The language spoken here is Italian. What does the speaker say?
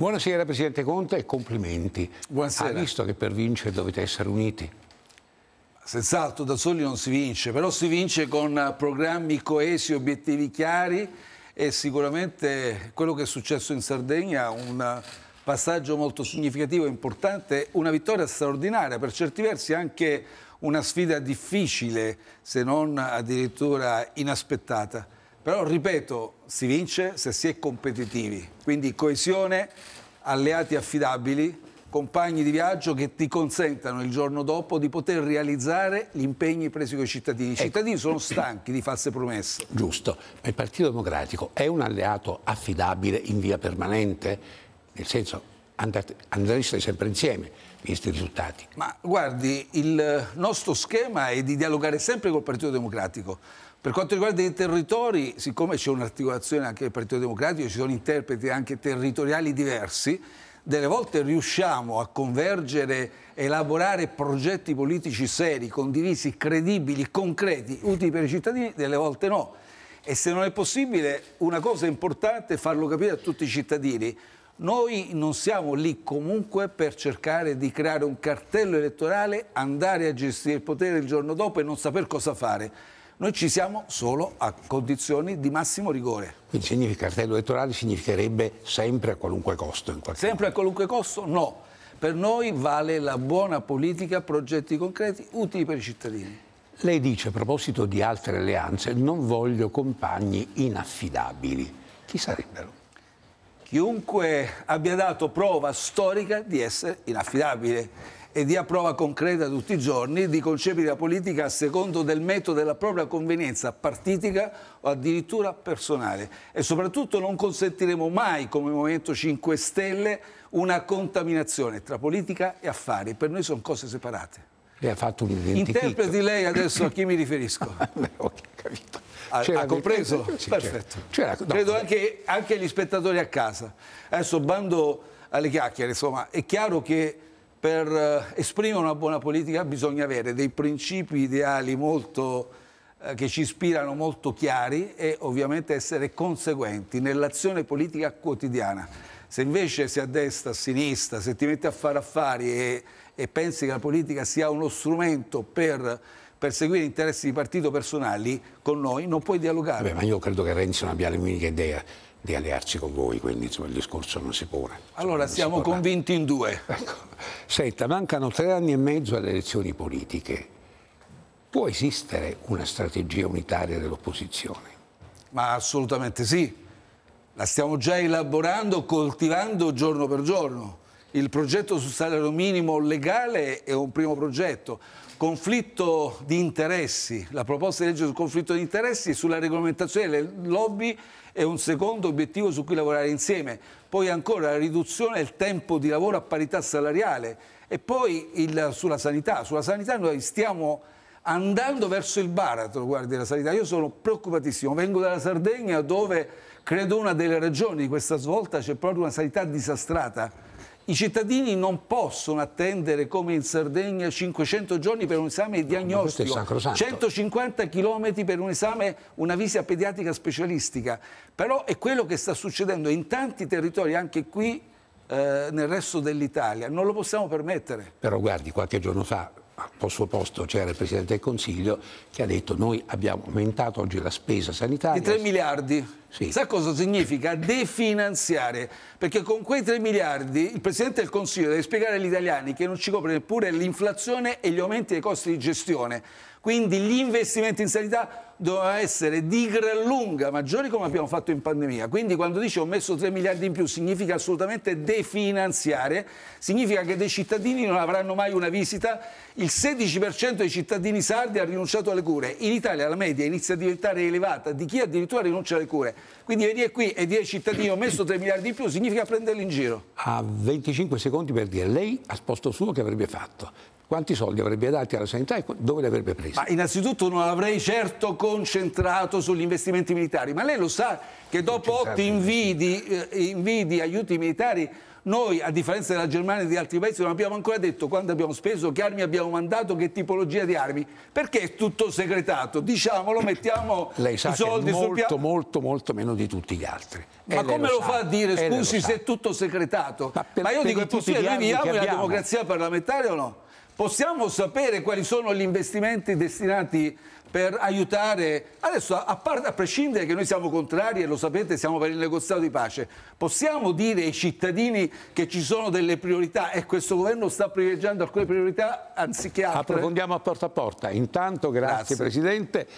Buonasera Presidente Conte e complimenti. Buonasera. Ha visto che per vincere dovete essere uniti? Senz'altro, da soli non si vince, però si vince con eh, programmi coesi, obiettivi chiari e sicuramente quello che è successo in Sardegna, un eh, passaggio molto significativo e importante, una vittoria straordinaria, per certi versi anche una sfida difficile, se non addirittura inaspettata. Però, ripeto, si vince se si è competitivi. Quindi coesione, alleati affidabili, compagni di viaggio che ti consentano il giorno dopo di poter realizzare gli impegni presi con i cittadini. I ecco. cittadini sono stanchi di false promesse. Giusto, ma il Partito Democratico è un alleato affidabile in via permanente? Nel senso, andate, andreste sempre insieme, visti i risultati. Ma guardi, il nostro schema è di dialogare sempre col Partito Democratico. Per quanto riguarda i territori, siccome c'è un'articolazione anche del Partito Democratico, ci sono interpreti anche territoriali diversi, delle volte riusciamo a convergere, elaborare progetti politici seri, condivisi, credibili, concreti, utili per i cittadini, delle volte no. E se non è possibile, una cosa importante è farlo capire a tutti i cittadini. Noi non siamo lì comunque per cercare di creare un cartello elettorale, andare a gestire il potere il giorno dopo e non saper cosa fare. Noi ci siamo solo a condizioni di massimo rigore. Quindi significa cartello elettorale significherebbe sempre a qualunque costo? sempre modo. a qualunque costo? No. Per noi vale la buona politica, progetti concreti utili per i cittadini. Lei dice a proposito di altre alleanze, non voglio compagni inaffidabili. Chi sarebbero? chiunque abbia dato prova storica di essere inaffidabile e dia prova concreta tutti i giorni di concepire la politica a secondo del metodo della propria convenienza partitica o addirittura personale. E soprattutto non consentiremo mai, come Movimento 5 Stelle, una contaminazione tra politica e affari. Per noi sono cose separate. Lei ha fatto un Interpreti lei adesso a chi mi riferisco. Ah, ho capito. Ha, ha compreso? Sì, Perfetto. Certo. C'era. No. Credo anche, anche, gli spettatori a casa. Adesso bando alle chiacchiere, insomma, è chiaro che per eh, esprimere una buona politica bisogna avere dei principi ideali molto, eh, che ci ispirano molto chiari e ovviamente essere conseguenti nell'azione politica quotidiana. Se invece sei a destra, a sinistra, se ti metti a fare affari e, e pensi che la politica sia uno strumento per perseguire interessi di partito personali, con noi non puoi dialogare. Beh, ma io credo che Renzi non abbia la l'unica idea di allearci con voi, quindi insomma, il discorso non si pone. allora insomma, siamo convinti in due. Ecco. Senta, mancano tre anni e mezzo alle elezioni politiche. Può esistere una strategia unitaria dell'opposizione? Ma assolutamente sì la stiamo già elaborando, coltivando giorno per giorno. Il progetto sul salario minimo legale è un primo progetto. Conflitto di interessi, la proposta di legge sul conflitto di interessi e sulla regolamentazione delle lobby è un secondo obiettivo su cui lavorare insieme. Poi ancora la riduzione del tempo di lavoro a parità salariale e poi il, sulla sanità. Sulla sanità noi stiamo andando verso il baratro, guardi, la sanità. Io sono preoccupatissimo, vengo dalla Sardegna dove Credo una delle ragioni di questa svolta c'è proprio una sanità disastrata. I cittadini non possono attendere come in Sardegna 500 giorni per un esame diagnostico, no, 150 km per un esame, una visita pediatrica specialistica. Però è quello che sta succedendo in tanti territori, anche qui eh, nel resto dell'Italia. Non lo possiamo permettere. Però guardi, qualche giorno fa al suo posto c'era il Presidente del Consiglio che ha detto noi abbiamo aumentato oggi la spesa sanitaria. Di 3 miliardi sì. Sa cosa significa? Definanziare, perché con quei 3 miliardi il Presidente del Consiglio deve spiegare agli italiani che non ci copre neppure l'inflazione e gli aumenti dei costi di gestione. Quindi gli investimenti in sanità dovevano essere di gran lunga maggiori come abbiamo fatto in pandemia. Quindi quando dice ho messo 3 miliardi in più significa assolutamente definanziare, significa che dei cittadini non avranno mai una visita. Il 16% dei cittadini sardi ha rinunciato alle cure. In Italia la media inizia a diventare elevata di chi addirittura rinuncia alle cure. Quindi venire qui e dire ai cittadini ho messo 3 miliardi in più significa prenderli in giro. Ha 25 secondi per dire lei a posto suo che avrebbe fatto quanti soldi avrebbe dati alla sanità e dove li avrebbe presi? Ma innanzitutto non avrei certo concentrato sugli investimenti militari, ma lei lo sa che dopo otto invidi, eh, invidi aiuti militari noi, a differenza della Germania e di altri paesi, non abbiamo ancora detto quando abbiamo speso, che armi abbiamo mandato, che tipologia di armi. Perché è tutto segretato? Diciamolo, mettiamo i soldi molto, sul piano. Molto, molto molto meno di tutti gli altri. Ma e eh, come lo, lo fa a dire, eh, scusi, se è tutto segretato? Ma, per, Ma io dico, è possibile, noi viviamo la democrazia parlamentare o no? Possiamo sapere quali sono gli investimenti destinati per aiutare, adesso a, parte, a prescindere che noi siamo contrari e lo sapete siamo per il negoziato di pace, possiamo dire ai cittadini che ci sono delle priorità e questo governo sta privilegiando alcune priorità anziché altre? Approfondiamo a porta a porta, intanto grazie. grazie. Presidente.